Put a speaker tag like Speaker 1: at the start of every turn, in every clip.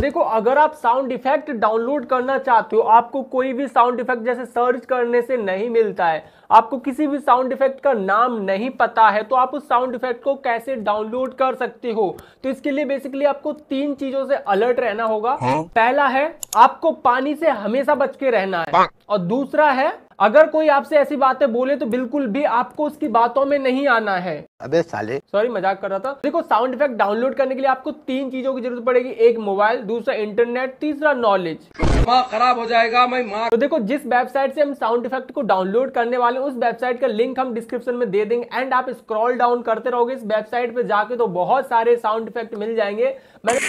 Speaker 1: देखो अगर आप साउंड इफेक्ट डाउनलोड करना चाहते हो आपको कोई भी साउंड इफेक्ट जैसे सर्च करने से नहीं मिलता है आपको किसी भी साउंड इफेक्ट का नाम नहीं पता है तो आप उस साउंड इफेक्ट को कैसे डाउनलोड कर सकते हो तो इसके लिए बेसिकली आपको तीन चीजों से अलर्ट रहना होगा है? हाँ। पहला है आपको पानी से हमेशा बच के रहना है हाँ। और दूसरा है अगर कोई आपसे ऐसी बातें बोले तो बिल्कुल भी आपको उसकी बातों में नहीं आना है अबे साले सॉरी मजाक कर रहा था देखो साउंड इफेक्ट डाउनलोड करने के लिए आपको तीन चीजों की जरूरत पड़ेगी एक मोबाइल दूसरा इंटरनेट तीसरा नॉलेज दिमाग खराब हो जाएगा मैं मार तो देखो जिस वेबसाइट से हम साउंड इफेक्ट को डाउनलोड करने वाले उस वेबसाइट का लिंक हम डिस्क्रिप्शन में दे देंगे एंड आप स्क्रॉल डाउन करते रहोगे इस वेबसाइट पे जाके तो बहुत सारे साउंड इफेक्ट मिल जाएंगे मैंने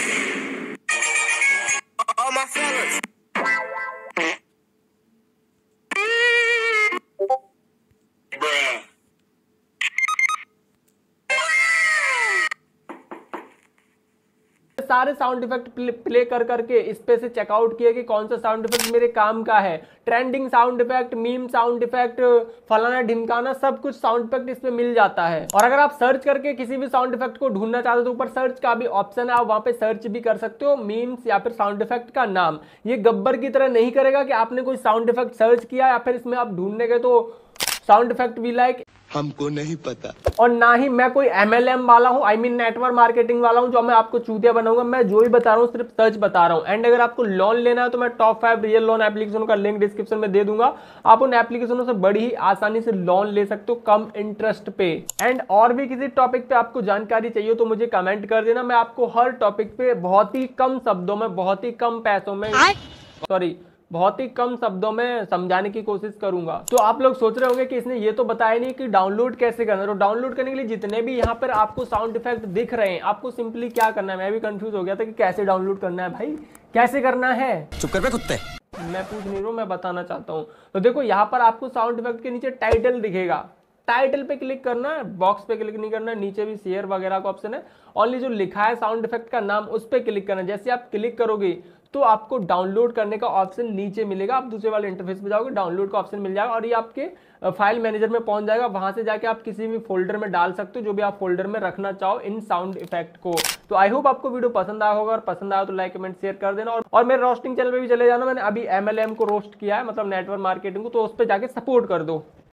Speaker 1: सारे साउंड इफेक्ट प्ले कर करके इस पे से चेकआउट किया कि कौन सा साउंड इफेक्ट मेरे काम का है trending sound effect meme sound effect फलाना ढिमकाना सब कुछ साउंड इफेक्ट इसमें मिल जाता है और अगर आप सर्च करके किसी भी साउंड इफेक्ट को ढूंढना चाहते हो तो ऊपर सर्च का भी ऑप्शन है आप वहां पे सर्च भी कर सकते हो मीम्स या फिर साउंड इफेक्ट का नाम ये गब्बर की तरह नहीं करेगा कि आपने कोई साउंड इफेक्ट सर्च किया या फिर इसमें आप ढूंढने गए तो साउंड इफेक्ट भी लाइक हमको नहीं पता और ना ही मैं कोई एम एल एम वाला हूँ आई मीन नेटवर्क मार्केटिंग वाला हूँ जो मैं आपको चूतिया बनाऊंगा मैं जो भी बता रहा हूँ सिर्फ सच बता रहा हूँ एंड अगर आपको लोन लेना है तो मैं top five real loan application का लिंक डिस्क्रिप्शन में दे दूंगा आप उन एप्लीकेशनों से बड़ी ही आसानी से लोन ले सकते हो कम इंटरेस्ट पे एंड और भी किसी टॉपिक पे आपको जानकारी चाहिए तो मुझे कमेंट कर देना मैं आपको हर टॉपिक पे बहुत ही कम शब्दों में बहुत ही कम पैसों में सॉरी बहुत ही कम शब्दों में समझाने की कोशिश करूंगा तो आप लोग सोच रहे होंगे कि इसने ये तो बताया नहीं कि डाउनलोड कैसे करना है तो डाउनलोड करने के लिए जितने भी यहाँ पर आपको साउंड इफेक्ट दिख रहे हैं आपको सिंपली क्या करना है मैं भी कंफ्यूज हो गया था कि कैसे डाउनलोड करना है भाई कैसे करना है चुप कर कुत्ते मैं पूछ नहीं रहा मैं बताना चाहता हूँ तो देखो यहाँ पर आपको साउंड इफेक्ट के नीचे टाइटल दिखेगा टाइटल पे क्लिक करना है बॉक्स पे क्लिक नहीं करना है नीचे भी शेयर वगैरह का ऑप्शन है ऑनली जो लिखा है साउंड इफेक्ट का नाम उस पर क्लिक करना है जैसे आप क्लिक करोगे तो आपको डाउनलोड करने का ऑप्शन नीचे मिलेगा आप दूसरे वाले इंटरफेस पे जाओगे डाउनलोड का ऑप्शन मिल जाएगा और ये आपके फाइल मैनेजर में पहुंच जाएगा वहां से जाके आप किसी भी फोल्डर में डाल सकते हो जो भी आप फोल्डर में रखना चाहो इन साउंड इफेक्ट को तो आई होप आपको वीडियो पसंद आया होगा और पसंद आया तो लाइक कमेंट शेयर कर देना और, और मेरे रोस्टिंग चैनल पर भी चले जाना मैंने अभी एम को रोस्ट किया है मतलब नेटवर्क मार्केटिंग को तो उस पर जाके सपोर्ट कर दो